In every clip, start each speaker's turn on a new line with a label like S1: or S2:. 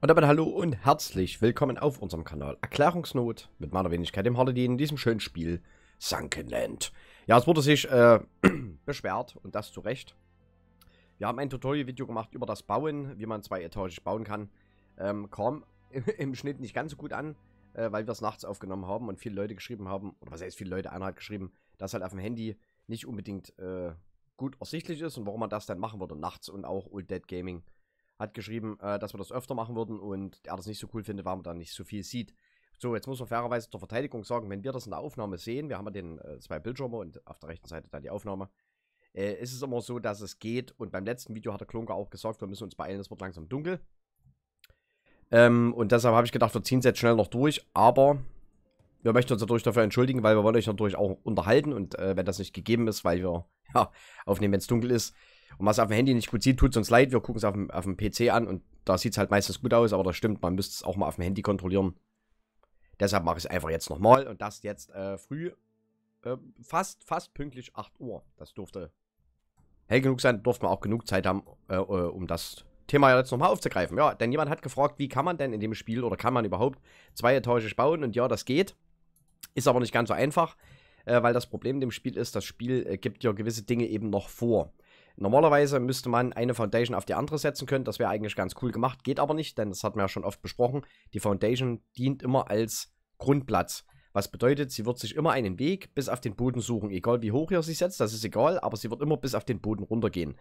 S1: Und damit hallo und herzlich willkommen auf unserem Kanal Erklärungsnot mit meiner Wenigkeit im Holiday in diesem schönen Spiel Sunkenland. Ja, es wurde sich äh, beschwert und das zu Recht. Wir haben ein Tutorial-Video gemacht über das Bauen, wie man zweietagig bauen kann. Ähm, kam im Schnitt nicht ganz so gut an, äh, weil wir es nachts aufgenommen haben und viele Leute geschrieben haben, oder was heißt viele Leute, einer hat geschrieben, dass halt auf dem Handy nicht unbedingt äh, gut ersichtlich ist und warum man das dann machen würde nachts und auch Old Dead Gaming hat geschrieben, äh, dass wir das öfter machen würden und er das nicht so cool findet, weil man da nicht so viel sieht. So, jetzt muss man fairerweise zur Verteidigung sagen, wenn wir das in der Aufnahme sehen, wir haben ja den äh, zwei Bildschirme und auf der rechten Seite dann die Aufnahme, äh, ist es immer so, dass es geht. Und beim letzten Video hat der Klunker auch gesagt, wir müssen uns beeilen, es wird langsam dunkel. Ähm, und deshalb habe ich gedacht, wir ziehen es jetzt schnell noch durch, aber wir möchten uns natürlich dafür entschuldigen, weil wir wollen euch natürlich auch unterhalten und äh, wenn das nicht gegeben ist, weil wir ja, aufnehmen, wenn es dunkel ist, und was auf dem Handy nicht gut sieht, tut es uns leid. Wir gucken es auf dem, auf dem PC an und da sieht es halt meistens gut aus, aber das stimmt, man müsste es auch mal auf dem Handy kontrollieren. Deshalb mache ich es einfach jetzt nochmal und das jetzt äh, früh, äh, fast, fast pünktlich 8 Uhr. Das durfte hell genug sein, durfte man auch genug Zeit haben, äh, äh, um das Thema jetzt nochmal aufzugreifen. Ja, denn jemand hat gefragt, wie kann man denn in dem Spiel oder kann man überhaupt zwei Etages bauen und ja, das geht. Ist aber nicht ganz so einfach, äh, weil das Problem in dem Spiel ist, das Spiel äh, gibt ja gewisse Dinge eben noch vor. Normalerweise müsste man eine Foundation auf die andere setzen können. Das wäre eigentlich ganz cool gemacht, geht aber nicht, denn das hat man ja schon oft besprochen. Die Foundation dient immer als Grundplatz. Was bedeutet, sie wird sich immer einen Weg bis auf den Boden suchen. Egal wie hoch ihr sie setzt, das ist egal, aber sie wird immer bis auf den Boden runtergehen.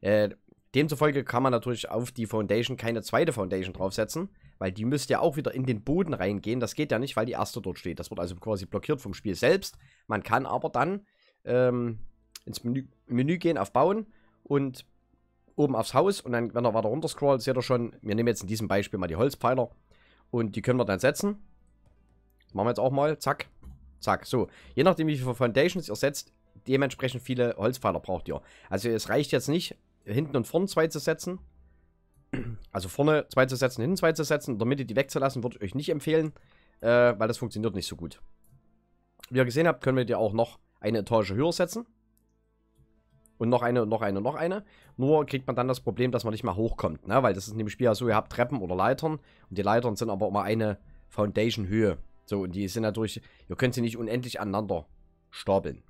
S1: Äh, demzufolge kann man natürlich auf die Foundation keine zweite Foundation draufsetzen, weil die müsste ja auch wieder in den Boden reingehen. Das geht ja nicht, weil die erste dort steht. Das wird also quasi blockiert vom Spiel selbst. Man kann aber dann ähm, ins Menü, Menü gehen auf Bauen und oben aufs Haus und dann, wenn er weiter runter scrollt, seht ihr schon, wir nehmen jetzt in diesem Beispiel mal die Holzpfeiler und die können wir dann setzen. machen wir jetzt auch mal, zack, zack, so. Je nachdem, wie viele Foundations ihr setzt, dementsprechend viele Holzpfeiler braucht ihr. Also es reicht jetzt nicht, hinten und vorne zwei zu setzen, also vorne zwei zu setzen, hinten zwei zu setzen, in der Mitte die wegzulassen, würde ich euch nicht empfehlen, äh, weil das funktioniert nicht so gut. Wie ihr gesehen habt, können wir die auch noch eine Etage höher setzen. Und noch eine und noch eine und noch eine. Nur kriegt man dann das Problem, dass man nicht mehr hochkommt. Ne? Weil das ist in dem Spiel ja so, ihr habt Treppen oder Leitern. Und die Leitern sind aber immer eine Foundation-Höhe. So, und die sind natürlich, ihr könnt sie nicht unendlich aneinander stapeln.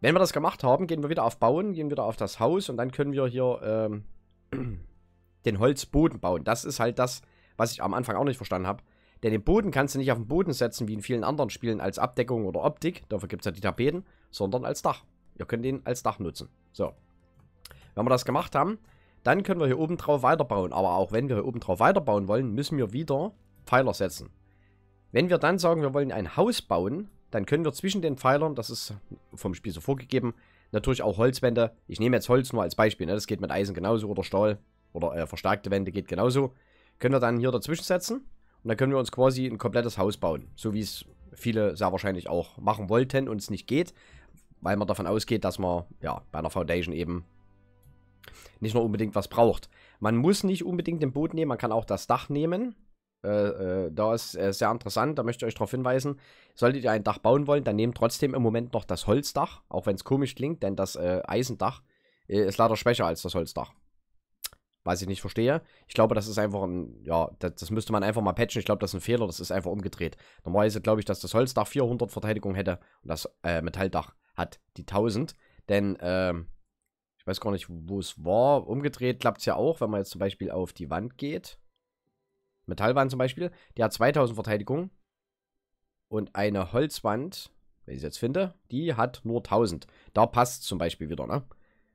S1: Wenn wir das gemacht haben, gehen wir wieder auf Bauen, gehen wieder auf das Haus und dann können wir hier ähm, den Holzboden bauen. Das ist halt das, was ich am Anfang auch nicht verstanden habe. Denn den Boden kannst du nicht auf den Boden setzen, wie in vielen anderen Spielen, als Abdeckung oder Optik, dafür gibt es ja die Tapeten, sondern als Dach. Ihr könnt ihn als Dach nutzen. So. Wenn wir das gemacht haben, dann können wir hier oben drauf weiterbauen. Aber auch wenn wir hier oben drauf weiterbauen wollen, müssen wir wieder Pfeiler setzen. Wenn wir dann sagen, wir wollen ein Haus bauen, dann können wir zwischen den Pfeilern, das ist vom Spiel so vorgegeben, natürlich auch Holzwände. Ich nehme jetzt Holz nur als Beispiel, ne? das geht mit Eisen genauso oder Stahl oder äh, verstärkte Wände geht genauso. Können wir dann hier dazwischen setzen und dann können wir uns quasi ein komplettes Haus bauen, so wie es viele sehr wahrscheinlich auch machen wollten und es nicht geht weil man davon ausgeht, dass man ja bei einer Foundation eben nicht nur unbedingt was braucht. Man muss nicht unbedingt den Boden nehmen, man kann auch das Dach nehmen. Äh, äh, da ist äh, sehr interessant, da möchte ich euch darauf hinweisen. Solltet ihr ein Dach bauen wollen, dann nehmt trotzdem im Moment noch das Holzdach, auch wenn es komisch klingt, denn das äh, Eisendach äh, ist leider schwächer als das Holzdach. Was ich nicht verstehe. Ich glaube, das ist einfach ein, ja, das, das müsste man einfach mal patchen. Ich glaube, das ist ein Fehler, das ist einfach umgedreht. Normalerweise glaube ich, dass das Holzdach 400 Verteidigung hätte und das äh, Metalldach hat die 1000. Denn, ähm, ich weiß gar nicht, wo es war. Umgedreht klappt es ja auch, wenn man jetzt zum Beispiel auf die Wand geht. Metallwand zum Beispiel. Die hat 2000 Verteidigung. Und eine Holzwand, wenn ich es jetzt finde, die hat nur 1000. Da passt zum Beispiel wieder, ne?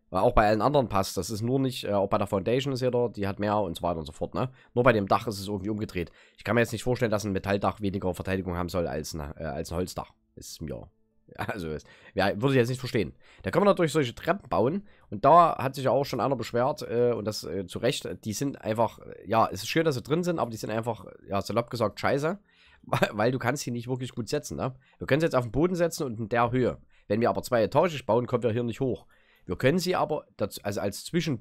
S1: Weil auch bei allen anderen passt. Das ist nur nicht, äh, auch bei der Foundation ist jeder, die hat mehr und so weiter und so fort, ne? Nur bei dem Dach ist es irgendwie umgedreht. Ich kann mir jetzt nicht vorstellen, dass ein Metalldach weniger Verteidigung haben soll als ein, ne, äh, als ein Holzdach. Ist mir Also, ja, würde ich jetzt nicht verstehen. Da kann man natürlich solche Treppen bauen. Und da hat sich ja auch schon einer beschwert, äh, und das äh, zu Recht, die sind einfach, äh, ja, es ist schön, dass sie drin sind, aber die sind einfach, ja, salopp gesagt, scheiße. Weil du kannst die nicht wirklich gut setzen, ne? Wir können sie jetzt auf den Boden setzen und in der Höhe. Wenn wir aber zwei Etagen bauen, kommen wir hier nicht hoch. Wir können sie aber, dazu, also als Zwischen,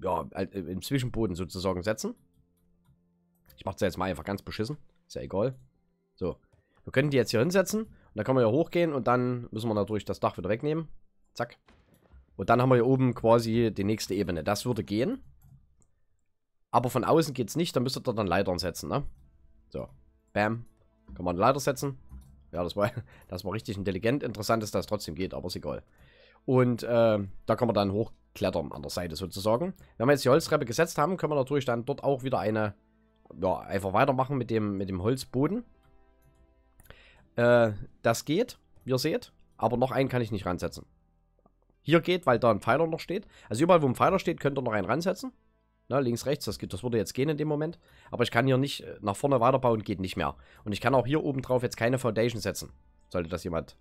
S1: äh, ja, äh, im Zwischenboden sozusagen setzen. Ich mache sie jetzt mal einfach ganz beschissen. Ist ja egal. So. Wir können die jetzt hier hinsetzen und da können wir hier hochgehen und dann müssen wir natürlich das Dach wieder wegnehmen. Zack. Und dann haben wir hier oben quasi die nächste Ebene. Das würde gehen. Aber von außen geht es nicht. Da müsstet ihr dann Leitern setzen, ne? So. Bam. Kann man eine Leiter setzen. Ja, das war, das war richtig intelligent. Interessant ist, dass das trotzdem geht, aber ist egal. Und äh, da kann man dann hochklettern an der Seite sozusagen. Wenn wir jetzt die Holztreppe gesetzt haben, können wir natürlich dann dort auch wieder eine, ja, einfach weitermachen mit dem, mit dem Holzboden. Äh, das geht, wie ihr seht. Aber noch einen kann ich nicht ransetzen. Hier geht, weil da ein Pfeiler noch steht. Also überall, wo ein Pfeiler steht, könnt ihr noch einen ransetzen. Na, ne, links, rechts, das, geht, das würde jetzt gehen in dem Moment. Aber ich kann hier nicht äh, nach vorne weiterbauen, geht nicht mehr. Und ich kann auch hier oben drauf jetzt keine Foundation setzen. Sollte das jemand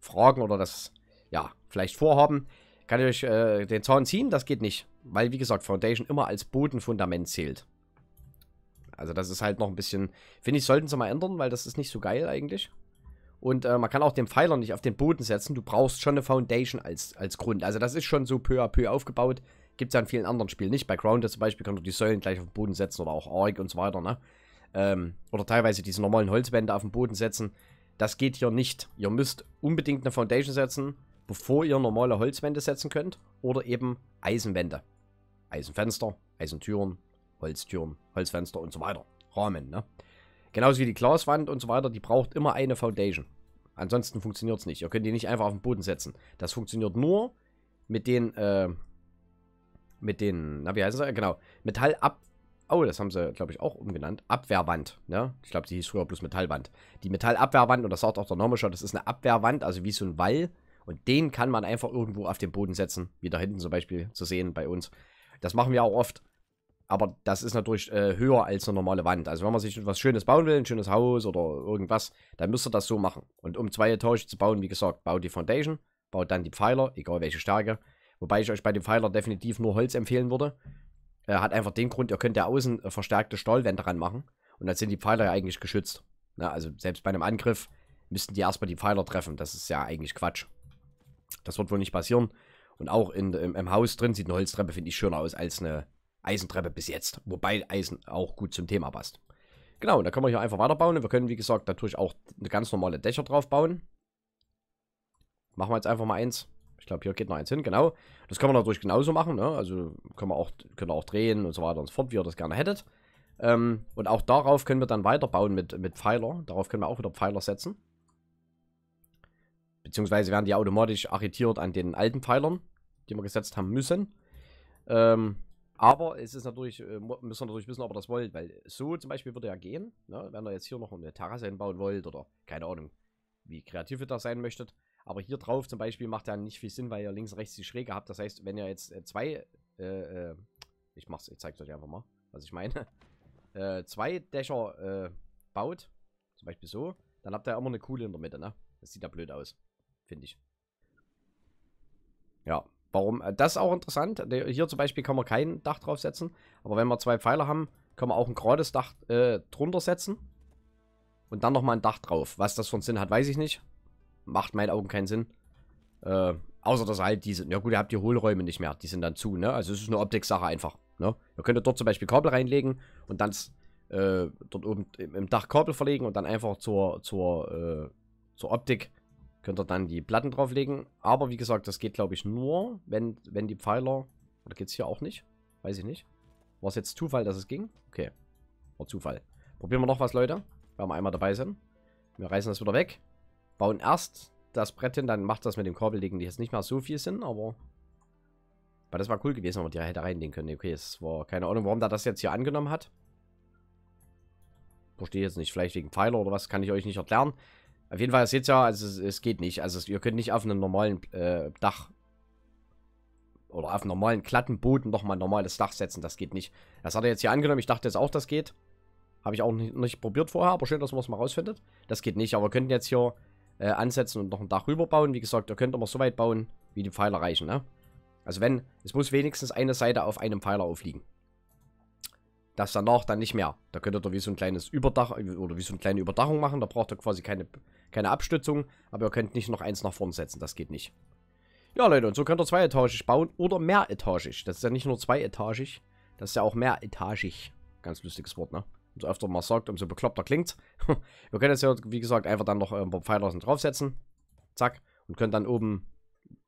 S1: fragen oder das, ja, vielleicht vorhaben, kann ich euch äh, den Zaun ziehen, das geht nicht. Weil, wie gesagt, Foundation immer als Bodenfundament zählt. Also das ist halt noch ein bisschen, finde ich, sollten sie mal ändern, weil das ist nicht so geil eigentlich. Und äh, man kann auch den Pfeiler nicht auf den Boden setzen. Du brauchst schon eine Foundation als, als Grund. Also das ist schon so peu à peu aufgebaut. Gibt es ja in vielen anderen Spielen nicht. Bei Grounded zum Beispiel kann du die Säulen gleich auf den Boden setzen oder auch Arg und so weiter. Ne? Ähm, oder teilweise diese normalen Holzwände auf den Boden setzen. Das geht hier nicht. Ihr müsst unbedingt eine Foundation setzen, bevor ihr normale Holzwände setzen könnt. Oder eben Eisenwände. Eisenfenster, Eisentüren, Holztüren, Holzfenster und so weiter. Rahmen, ne? Genauso wie die Glaswand und so weiter, die braucht immer eine Foundation. Ansonsten funktioniert es nicht. Ihr könnt die nicht einfach auf den Boden setzen. Das funktioniert nur mit den, äh, mit den, na, wie heißen sie? Genau, Metallab... Oh, das haben sie, glaube ich, auch umgenannt. Abwehrwand, ne? Ich glaube, die hieß früher bloß Metallwand. Die Metallabwehrwand, und das sagt auch der Name schon, das ist eine Abwehrwand, also wie so ein Wall. Und den kann man einfach irgendwo auf den Boden setzen. Wie da hinten zum Beispiel zu sehen bei uns. Das machen wir auch oft aber das ist natürlich äh, höher als eine normale Wand. Also wenn man sich was Schönes bauen will, ein schönes Haus oder irgendwas, dann müsst ihr das so machen. Und um zwei Etagen zu bauen, wie gesagt, baut die Foundation, baut dann die Pfeiler, egal welche Stärke. Wobei ich euch bei dem Pfeiler definitiv nur Holz empfehlen würde. Äh, hat einfach den Grund, ihr könnt ja außen äh, verstärkte Stahlwände ranmachen. Und dann sind die Pfeiler ja eigentlich geschützt. Na, ne, also selbst bei einem Angriff müssten die erstmal die Pfeiler treffen. Das ist ja eigentlich Quatsch. Das wird wohl nicht passieren. Und auch in, im, im Haus drin sieht eine Holztreppe, finde ich, schöner aus als eine Eisentreppe bis jetzt. Wobei Eisen auch gut zum Thema passt. Genau, und da können wir hier einfach weiterbauen. Und Wir können, wie gesagt, natürlich auch eine ganz normale Dächer drauf bauen. Machen wir jetzt einfach mal eins. Ich glaube, hier geht noch eins hin, genau. Das können wir natürlich genauso machen, ne? Also können wir auch, können wir auch drehen und so weiter und so fort, wie ihr das gerne hättet. Ähm, und auch darauf können wir dann weiterbauen mit, mit Pfeiler. Darauf können wir auch wieder Pfeiler setzen. Beziehungsweise werden die automatisch arretiert an den alten Pfeilern, die wir gesetzt haben müssen. Ähm, aber es ist natürlich, äh, müssen wir natürlich wissen, ob ihr das wollt, weil so zum Beispiel würde er gehen, ne? wenn ihr jetzt hier noch eine Terrasse hinbauen wollt oder keine Ahnung, wie kreativ ihr da sein möchtet. Aber hier drauf zum Beispiel macht ja nicht viel Sinn, weil ihr links und rechts die Schräge habt. Das heißt, wenn ihr jetzt äh, zwei, äh, äh, ich mach's, ich zeig's euch einfach mal, was ich meine, äh, zwei Dächer äh, baut, zum Beispiel so, dann habt ihr immer eine Kuhle in der Mitte, ne? Das sieht ja blöd aus, finde ich. Ja, Warum? Äh, das ist auch interessant. Hier zum Beispiel kann man kein Dach draufsetzen. Aber wenn wir zwei Pfeiler haben, kann man auch ein gerades Dach äh, drunter setzen. Und dann nochmal ein Dach drauf. Was das für einen Sinn hat, weiß ich nicht. Macht meinen Augen keinen Sinn. Äh, außer dass halt diese... Ja gut, ihr habt die Hohlräume nicht mehr. Die sind dann zu, ne? Also es ist eine Optiksache einfach. Ne? Ihr könntet dort zum Beispiel Kabel reinlegen und dann äh, dort oben im Dach Kabel verlegen und dann einfach zur, zur, äh, zur Optik Könnt ihr dann die Platten drauflegen. Aber wie gesagt, das geht glaube ich nur, wenn, wenn die Pfeiler... Oder geht es hier auch nicht? Weiß ich nicht. War es jetzt Zufall, dass es ging? Okay. War Zufall. Probieren wir noch was, Leute. Wenn wir einmal dabei sind. Wir reißen das wieder weg. Bauen erst das Brett hin, dann macht das mit dem Kabel die jetzt nicht mehr so viel sind, aber... Weil das war cool gewesen, wenn man die hätte reinlegen können. Okay, es war keine Ahnung, warum der das jetzt hier angenommen hat. Verstehe jetzt nicht. Vielleicht wegen Pfeiler oder was, kann ich euch nicht erklären. Auf jeden Fall, seht ja, also es, es, geht nicht. Also es, ihr könnt nicht auf einem normalen äh, Dach oder auf einem normalen glatten Boden nochmal ein normales Dach setzen. Das geht nicht. Das hat er jetzt hier angenommen. Ich dachte jetzt auch, das geht. Habe ich auch nicht, nicht probiert vorher, aber schön, dass man es mal rausfindet. Das geht nicht, aber wir könnten jetzt hier äh, ansetzen und noch ein Dach rüberbauen. Wie gesagt, ihr könnt immer so weit bauen, wie die Pfeiler reichen, ne? Also wenn, es muss wenigstens eine Seite auf einem Pfeiler aufliegen das danach dann nicht mehr. Da könntet ihr wie so ein kleines Überdach oder wie so eine kleine Überdachung machen. Da braucht ihr quasi keine, keine Abstützung, aber ihr könnt nicht noch eins nach vorne setzen. Das geht nicht. Ja, Leute, und so könnt ihr zweietagig bauen oder mehretagisch. Das ist ja nicht nur zweietagig, das ist ja auch mehretagisch. Ganz lustiges Wort, ne? Umso öfter man sagt, umso bekloppter klingt. wir können jetzt ja, wie gesagt, einfach dann noch äh, ein paar Pfeiler draufsetzen. Zack. Und können dann oben,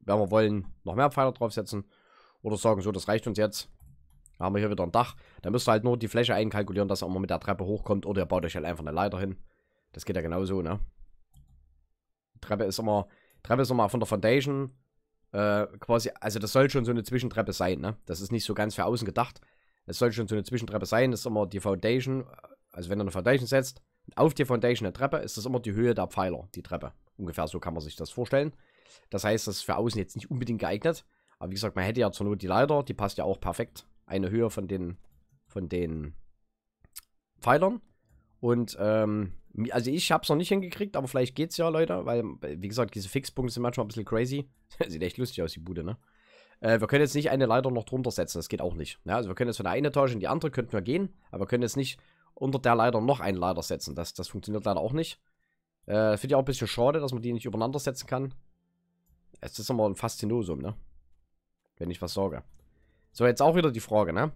S1: wenn wir wollen, noch mehr Pfeiler draufsetzen. Oder sagen, so, das reicht uns jetzt. Dann haben wir hier wieder ein Dach. Da müsst ihr halt nur die Fläche einkalkulieren, dass ihr immer mit der Treppe hochkommt. Oder ihr baut euch halt einfach eine Leiter hin. Das geht ja genauso, ne? Treppe ist immer, Treppe ist immer von der Foundation äh, quasi, also das soll schon so eine Zwischentreppe sein, ne? Das ist nicht so ganz für außen gedacht. Es soll schon so eine Zwischentreppe sein. Das ist immer die Foundation, also wenn ihr eine Foundation setzt, auf die Foundation eine Treppe, ist das immer die Höhe der Pfeiler, die Treppe. Ungefähr so kann man sich das vorstellen. Das heißt, das ist für außen jetzt nicht unbedingt geeignet. Aber wie gesagt, man hätte ja zur Not die Leiter, die passt ja auch perfekt eine Höhe von den, von den Pfeilern. Und ähm, also ich hab's noch nicht hingekriegt, aber vielleicht geht's ja, Leute, weil, wie gesagt, diese Fixpunkte sind manchmal ein bisschen crazy. Sieht echt lustig aus, die Bude, ne? Äh, wir können jetzt nicht eine Leiter noch drunter setzen, das geht auch nicht. Ja, ne? also wir können jetzt von der einen Etage in die andere könnten wir gehen, aber wir können jetzt nicht unter der Leiter noch einen Leiter setzen. Das, das funktioniert leider auch nicht. Äh, Finde ich auch ein bisschen schade, dass man die nicht übereinander setzen kann. Es ist immer ein Faszinosum, ne? Wenn ich was sage. So, jetzt auch wieder die Frage, ne?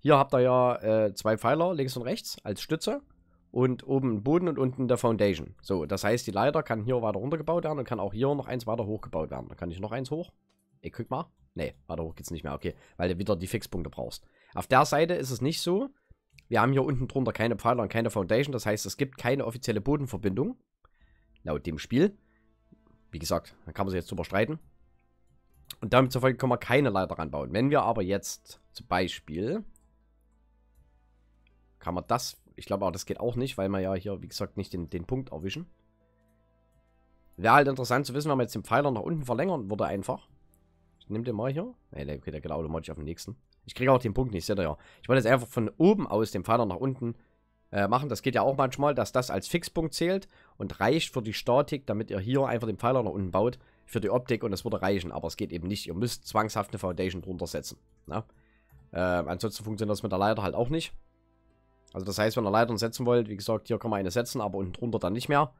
S1: Hier habt ihr ja äh, zwei Pfeiler, links und rechts, als Stütze. Und oben Boden und unten der Foundation. So, das heißt, die Leiter kann hier weiter runtergebaut werden und kann auch hier noch eins weiter hochgebaut werden. Dann kann ich noch eins hoch. Ich guck mal. Nee, weiter hoch geht's nicht mehr. Okay, weil du wieder die Fixpunkte brauchst. Auf der Seite ist es nicht so. Wir haben hier unten drunter keine Pfeiler und keine Foundation. Das heißt, es gibt keine offizielle Bodenverbindung. Laut dem Spiel. Wie gesagt, da kann man sich jetzt drüber streiten. Und damit zur Folge können wir keine Leiter ranbauen. Wenn wir aber jetzt zum Beispiel... Kann man das... Ich glaube aber, das geht auch nicht, weil wir ja hier, wie gesagt, nicht den, den Punkt erwischen. Wäre halt interessant zu wissen, wenn man jetzt den Pfeiler nach unten verlängern würde einfach. Ich nehme den mal hier. Ne, der, okay, der geht genau automatisch auf den nächsten. Ich kriege auch den Punkt nicht, seht ihr ja. Ich wollte jetzt einfach von oben aus den Pfeiler nach unten äh, machen. Das geht ja auch manchmal, dass das als Fixpunkt zählt und reicht für die Statik, damit ihr hier einfach den Pfeiler nach unten baut für die Optik und es würde reichen. Aber es geht eben nicht. Ihr müsst zwangshaft eine Foundation drunter setzen. Ne? Äh, ansonsten funktioniert das mit der Leiter halt auch nicht. Also das heißt, wenn ihr Leitern setzen wollt, wie gesagt, hier kann man eine setzen, aber unten drunter dann nicht mehr,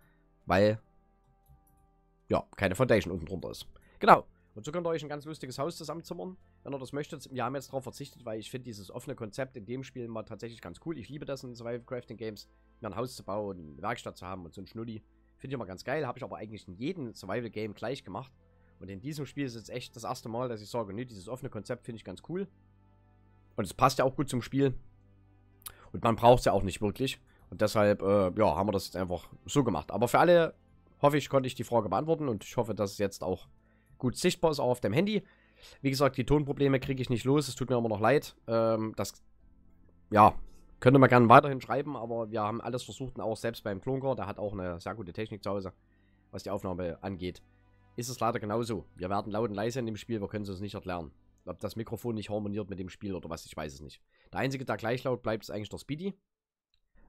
S1: weil ja, keine Foundation unten drunter ist. Genau. Und so könnt ihr euch ein ganz lustiges Haus zusammenzimmern, wenn ihr das möchtet. Wir haben jetzt darauf verzichtet, weil ich finde dieses offene Konzept in dem Spiel mal tatsächlich ganz cool. Ich liebe das in Survival Crafting Games, mir ein Haus zu bauen, eine Werkstatt zu haben und so ein Schnulli. Finde ich immer ganz geil. Habe ich aber eigentlich in jedem Survival-Game gleich gemacht. Und in diesem Spiel ist es echt das erste Mal, dass ich sage, nee, dieses offene Konzept finde ich ganz cool. Und es passt ja auch gut zum Spiel. Und man braucht es ja auch nicht wirklich. Und deshalb, äh, ja, haben wir das jetzt einfach so gemacht. Aber für alle, hoffe ich, konnte ich die Frage beantworten. Und ich hoffe, dass es jetzt auch gut sichtbar ist, auch auf dem Handy. Wie gesagt, die Tonprobleme kriege ich nicht los. Es tut mir immer noch leid. Ähm, das, ja, könnte man gerne weiterhin schreiben, aber wir haben alles versucht und auch selbst beim Klonker, der hat auch eine sehr gute Technik zu Hause, was die Aufnahme angeht. Ist es leider genauso. Wir werden laut und leise in dem Spiel, wir können es uns nicht erklären. Ob das Mikrofon nicht harmoniert mit dem Spiel oder was, ich weiß es nicht. Der einzige, der gleich laut bleibt, ist eigentlich der Speedy.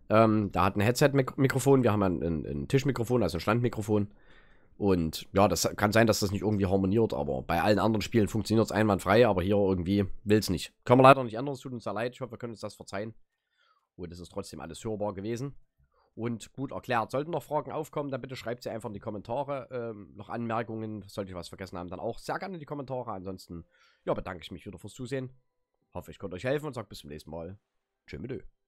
S1: Ähm, da hat ein Headset-Mikrofon, wir haben ein, ein, ein Tischmikrofon, also ein Standmikrofon. Und ja, das kann sein, dass das nicht irgendwie harmoniert, aber bei allen anderen Spielen funktioniert es einwandfrei, aber hier irgendwie will es nicht. Können wir leider nicht anders, tut uns sehr leid. Ich hoffe, wir können uns das verzeihen. Und es ist trotzdem alles hörbar gewesen. Und gut erklärt. Sollten noch Fragen aufkommen, dann bitte schreibt sie einfach in die Kommentare. Ähm, noch Anmerkungen, sollte ich was vergessen haben, dann auch sehr gerne in die Kommentare. Ansonsten, ja, bedanke ich mich wieder fürs Zusehen. Hoffe, ich konnte euch helfen und sage bis zum nächsten Mal. Tschö mit